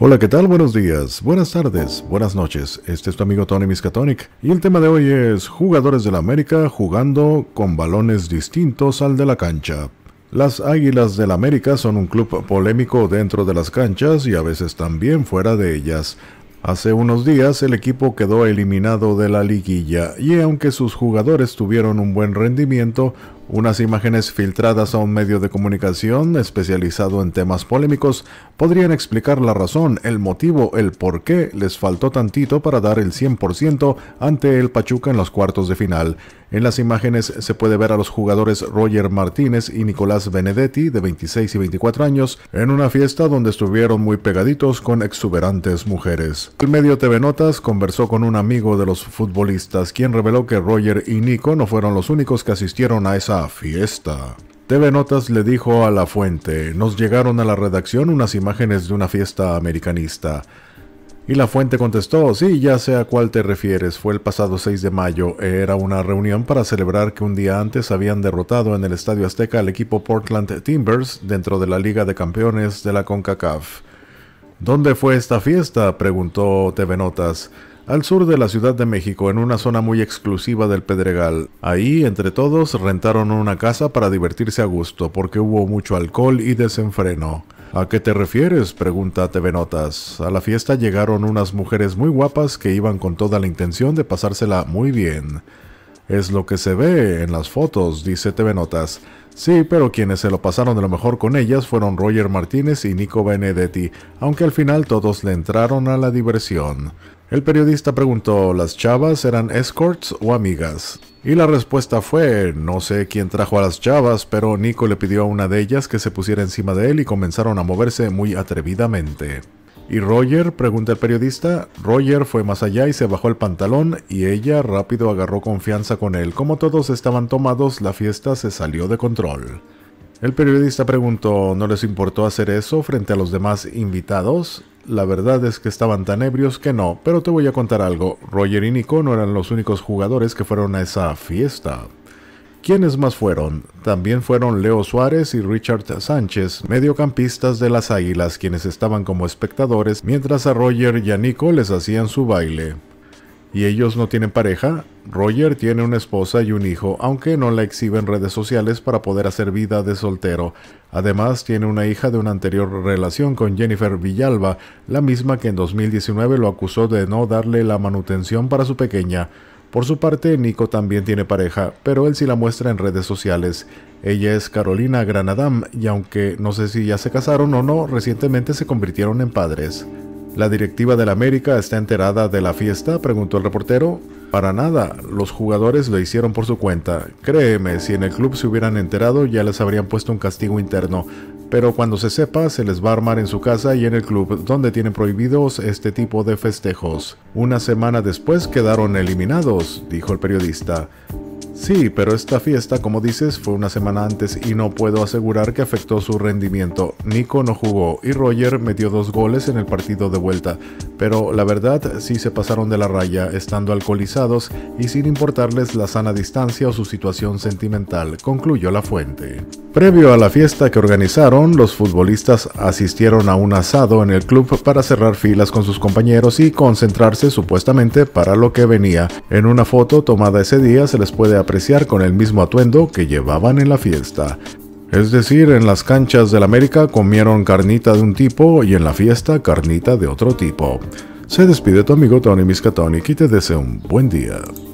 Hola, ¿qué tal? Buenos días, buenas tardes, buenas noches. Este es tu amigo Tony Miskatonic y el tema de hoy es jugadores de la América jugando con balones distintos al de la cancha. Las Águilas del la América son un club polémico dentro de las canchas y a veces también fuera de ellas. Hace unos días el equipo quedó eliminado de la liguilla y aunque sus jugadores tuvieron un buen rendimiento, unas imágenes filtradas a un medio de comunicación especializado en temas polémicos podrían explicar la razón, el motivo, el por qué les faltó tantito para dar el 100% ante el Pachuca en los cuartos de final. En las imágenes se puede ver a los jugadores Roger Martínez y Nicolás Benedetti, de 26 y 24 años, en una fiesta donde estuvieron muy pegaditos con exuberantes mujeres. El medio TV Notas conversó con un amigo de los futbolistas, quien reveló que Roger y Nico no fueron los únicos que asistieron a esa fiesta. TV Notas le dijo a La Fuente, nos llegaron a la redacción unas imágenes de una fiesta americanista. Y La Fuente contestó, sí, ya sé a cuál te refieres, fue el pasado 6 de mayo, era una reunión para celebrar que un día antes habían derrotado en el Estadio Azteca al equipo Portland Timbers dentro de la Liga de Campeones de la CONCACAF. ¿Dónde fue esta fiesta? preguntó TV Notas al sur de la Ciudad de México, en una zona muy exclusiva del Pedregal. Ahí, entre todos, rentaron una casa para divertirse a gusto, porque hubo mucho alcohol y desenfreno. ¿A qué te refieres? pregunta TV Notas. A la fiesta llegaron unas mujeres muy guapas que iban con toda la intención de pasársela muy bien. Es lo que se ve en las fotos, dice TV Notas. Sí, pero quienes se lo pasaron de lo mejor con ellas fueron Roger Martínez y Nico Benedetti, aunque al final todos le entraron a la diversión. El periodista preguntó, ¿las chavas eran escorts o amigas? Y la respuesta fue, no sé quién trajo a las chavas, pero Nico le pidió a una de ellas que se pusiera encima de él y comenzaron a moverse muy atrevidamente. ¿Y Roger? pregunta el periodista. Roger fue más allá y se bajó el pantalón y ella rápido agarró confianza con él. Como todos estaban tomados, la fiesta se salió de control. El periodista preguntó, ¿no les importó hacer eso frente a los demás invitados? La verdad es que estaban tan ebrios que no, pero te voy a contar algo. Roger y Nico no eran los únicos jugadores que fueron a esa fiesta. ¿Quiénes más fueron. También fueron Leo Suárez y Richard Sánchez, mediocampistas de las Águilas, quienes estaban como espectadores mientras a Roger y a Nico les hacían su baile. ¿Y ellos no tienen pareja? Roger tiene una esposa y un hijo, aunque no la exhibe en redes sociales para poder hacer vida de soltero. Además, tiene una hija de una anterior relación con Jennifer Villalba, la misma que en 2019 lo acusó de no darle la manutención para su pequeña. Por su parte, Nico también tiene pareja, pero él sí la muestra en redes sociales. Ella es Carolina Granadam y aunque no sé si ya se casaron o no, recientemente se convirtieron en padres. La directiva de la América está enterada de la fiesta, preguntó el reportero. Para nada, los jugadores lo hicieron por su cuenta. Créeme, si en el club se hubieran enterado ya les habrían puesto un castigo interno, pero cuando se sepa se les va a armar en su casa y en el club donde tienen prohibidos este tipo de festejos. Una semana después quedaron eliminados, dijo el periodista. Sí, pero esta fiesta, como dices, fue una semana antes y no puedo asegurar que afectó su rendimiento. Nico no jugó y Roger metió dos goles en el partido de vuelta, pero la verdad sí se pasaron de la raya estando alcoholizados y sin importarles la sana distancia o su situación sentimental, concluyó la fuente. Previo a la fiesta que organizaron, los futbolistas asistieron a un asado en el club para cerrar filas con sus compañeros y concentrarse supuestamente para lo que venía. En una foto tomada ese día se les puede apreciar con el mismo atuendo que llevaban en la fiesta. Es decir, en las canchas del América comieron carnita de un tipo y en la fiesta carnita de otro tipo. Se despide tu amigo Tony Tony y te deseo un buen día.